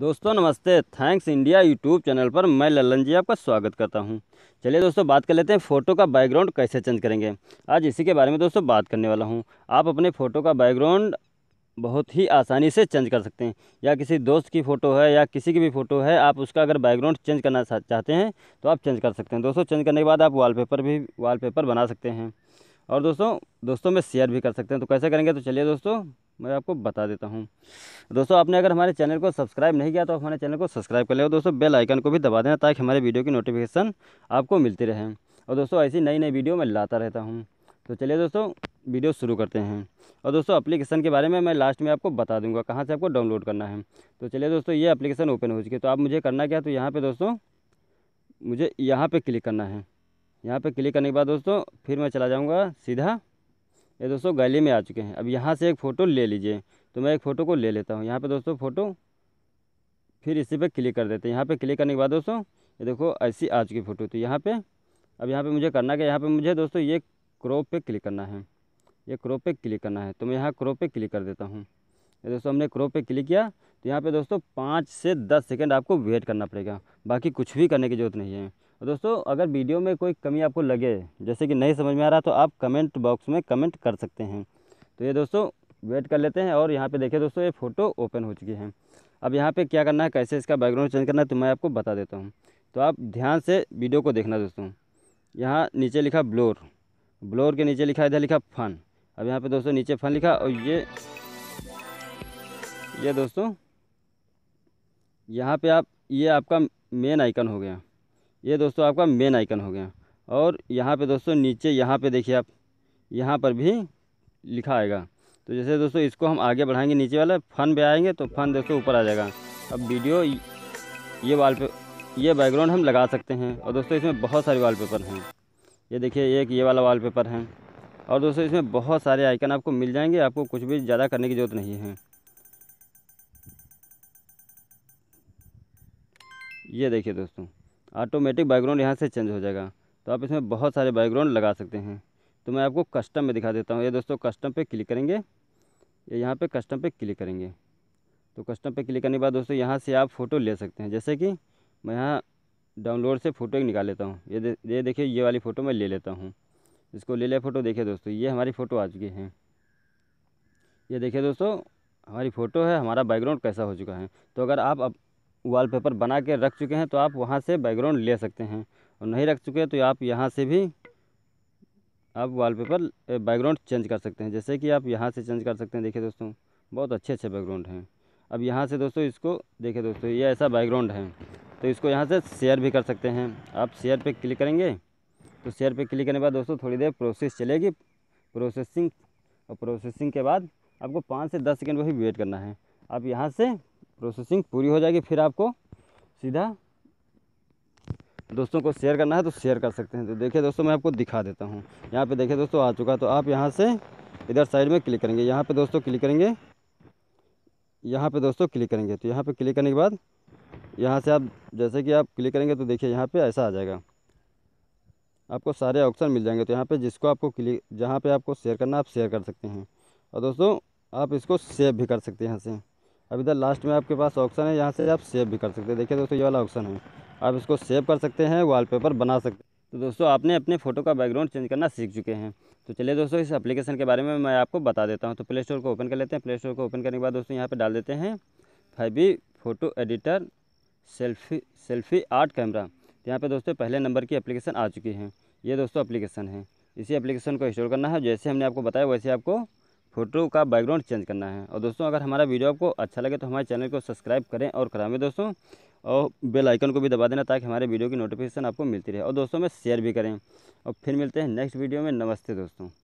दोस्तों नमस्ते thanks India YouTube channel पर मैं लल्लन जी आपका स्वागत करता हूं चलिए दोस्तों बात कर लेते हैं फ़ोटो का बैकग्राउंड कैसे चेंज करेंगे आज इसी के बारे में दोस्तों बात करने वाला हूं आप अपने फ़ोटो का बैकग्राउंड बहुत ही आसानी से चेंज कर सकते हैं या किसी दोस्त की फ़ोटो है या किसी की भी फ़ोटो है आप उसका अगर बैकग्राउंड चेंज करना चाहते हैं तो आप चेंज कर सकते हैं दोस्तों चेंज करने के बाद आप वाल भी वाल बना सकते हैं और दोस्तों दोस्तों में शेयर भी कर सकते हैं तो कैसे करेंगे तो चलिए दोस्तों मैं आपको बता देता हूँ दोस्तों आपने अगर हमारे चैनल को सब्सक्राइब नहीं किया तो हमारे चैनल को सब्सक्राइब कर ले दोस्तों बेल आइकन को भी दबा देना ताकि हमारे वीडियो की नोटिफिकेशन आपको मिलती रहे और दोस्तों ऐसी नई नई वीडियो मैं लाता रहता हूँ तो चलिए दोस्तों वीडियो शुरू करते हैं और दोस्तों एप्लीकेशन के बारे में मैं लास्ट में आपको बता दूंगा कहाँ से आपको डाउनलोड करना है तो चलिए दोस्तों ये एप्लीकेशन ओपन हो चुकी है तो आप मुझे करना क्या तो यहाँ पर दोस्तों मुझे यहाँ पर क्लिक करना है यहाँ पे क्लिक करने के बाद दोस्तों फिर मैं चला जाऊँगा सीधा ये दोस्तों गैली में आ चुके हैं अब यहाँ से एक फ़ोटो ले लीजिए तो मैं एक फ़ोटो को ले लेता हूँ यहाँ पर दोस्तों फ़ोटो फिर इसी पे क्लिक कर देते हैं यहाँ पे क्लिक करने के बाद दोस्तों ये देखो ऐसी आ चुकी फ़ोटो तो यहाँ पर अब यहाँ पर मुझे करना क्या यहाँ पर मुझे दोस्तों ये क्रॉप पर क्लिक करना है ये क्रॉप पे क्लिक करना है तो मैं यहाँ क्रॉप पे क्लिक कर देता हूँ ये दोस्तों हमने क्रॉप पे क्लिक किया तो यहाँ पे दोस्तों पाँच से दस सेकेंड आपको वेट करना पड़ेगा बाकी कुछ भी करने की ज़रूरत नहीं है तो दोस्तों अगर वीडियो में कोई कमी आपको लगे जैसे कि नहीं समझ में आ रहा तो आप कमेंट बॉक्स में कमेंट कर सकते हैं तो ये दोस्तों वेट कर लेते हैं और यहाँ पे देखिए दोस्तों ये फ़ोटो ओपन हो चुकी है अब यहाँ पे क्या करना है कैसे इसका बैकग्राउंड चेंज करना है तो मैं आपको बता देता हूँ तो आप ध्यान से वीडियो को देखना दोस्तों यहाँ नीचे लिखा ब्लोर ब्लोर के नीचे लिखा इधर लिखा फन अब यहाँ पर दोस्तों नीचे फन लिखा और ये ये दोस्तों यहाँ पर आप ये आपका मेन आइकन हो गया ये दोस्तों आपका मेन आइकन हो गया और यहाँ पे दोस्तों नीचे यहाँ पे देखिए आप यहाँ पर भी लिखा आएगा तो जैसे दोस्तों इसको हम आगे बढ़ाएंगे नीचे वाला फन पे आएंगे तो फन दोस्तों ऊपर आ जाएगा अब वीडियो ये वाल पे ये बैकग्राउंड हम लगा सकते हैं और दोस्तों इसमें बहुत सारे पेपर हैं ये देखिए एक ये वाला पेपर है और दोस्तों इसमें बहुत सारे आइकन आपको मिल जाएंगे आपको कुछ भी ज़्यादा करने की ज़रूरत नहीं है ये देखिए दोस्तों ऑटोमेटिक बैकग्राउंड यहाँ से चेंज हो जाएगा तो आप इसमें बहुत सारे बैकग्राउंड लगा सकते हैं तो मैं आपको कस्टम में दिखा देता हूँ ये दोस्तों कस्टम पे क्लिक करेंगे ये यहाँ पे कस्टम पे क्लिक करेंगे तो कस्टम पे क्लिक करने के बाद दोस्तों यहाँ से आप फ़ोटो ले सकते हैं जैसे कि मैं यहाँ डाउनलोड से फ़ोटो एक निकाल लेता हूँ ये दे, ये देखिए ये वाली फ़ोटो मैं ले लेता हूँ इसको ले लिया फ़ोटो देखिए दोस्तों ये हमारी फ़ोटो आ चुकी है ये देखिए दोस्तों हमारी फ़ोटो है हमारा बैकग्राउंड कैसा हो चुका है तो अगर आप वॉलपेपर बना के रख चुके हैं तो आप वहाँ से बैकग्राउंड ले सकते हैं और नहीं रख चुके तो आप यहाँ से भी आप वॉलपेपर बैकग्राउंड चेंज कर सकते हैं जैसे कि आप यहाँ से चेंज कर सकते हैं देखिए दोस्तों बहुत अच्छे अच्छे बैकग्राउंड हैं अब यहाँ से दोस्तों इसको देखिए दोस्तों ये ऐसा बैकग्राउंड है तो इसको यहाँ से शेयर भी कर सकते हैं आप शेयर पर क्लिक करेंगे तो शेयर पर क्लिक करने के बाद दोस्तों थोड़ी देर प्रोसेस चलेगी प्रोसेसिंग और प्रोसेसिंग के बाद आपको पाँच से दस सेकेंड वही वेट करना है आप यहाँ से प्रोसेसिंग पूरी हो जाएगी फिर आपको सीधा दोस्तों को शेयर करना है तो शेयर कर सकते हैं तो देखिए दोस्तों मैं आपको दिखा देता हूँ यहाँ पे देखिए दोस्तों आ चुका तो आप यहाँ से इधर साइड में क्लिक करेंगे यहाँ पे दोस्तों क्लिक करेंगे यहाँ पे दोस्तों क्लिक करेंगे तो यहाँ पे क्लिक करने के बाद यहाँ से आप जैसे कि आप क्लिक करेंगे तो देखिए यहाँ पर ऐसा आ जाएगा आपको सारे ऑप्शन मिल जाएंगे तो यहाँ पर जिसको आपको क्लिक जहाँ पर आपको शेयर करना आप शेयर कर सकते हैं और दोस्तों आप इसको सेव भी कर सकते हैं यहाँ से अब इधर लास्ट में आपके पास ऑप्शन है यहाँ से आप सेव भी कर सकते हैं देखिए दोस्तों ये वाला ऑप्शन है आप इसको सेव कर सकते हैं वॉलपेपर बना सकते हैं तो दोस्तों आपने अपने फ़ोटो का बैकग्राउंड चेंज करना सीख चुके हैं तो चलिए दोस्तों इस एप्लीकेशन के बारे में मैं आपको बता देता हूँ तो प्ले स्टोर को ओपन कर लेते हैं प्ले स्टोर को ओपन करने के बाद दोस्तों यहाँ पर डाल देते हैं फाइवी photo editor selfie selfie art camera तो यहाँ पर दोस्तों पहले नंबर की एप्लीकेशन आ चुकी है ये दोस्तों अप्लीकेशन है इसी एप्लीकेशन को इंस्टॉल करना है जैसे हमने आपको बताया वैसे आपको फ़ोटो का बैकग्राउंड चेंज करना है और दोस्तों अगर हमारा वीडियो आपको अच्छा लगे तो हमारे चैनल को सब्सक्राइब करें और करावें दोस्तों और बेल आइकन को भी दबा देना ताकि हमारे वीडियो की नोटिफिकेशन आपको मिलती रहे और दोस्तों में शेयर भी करें और फिर मिलते हैं नेक्स्ट वीडियो में नमस्ते दोस्तों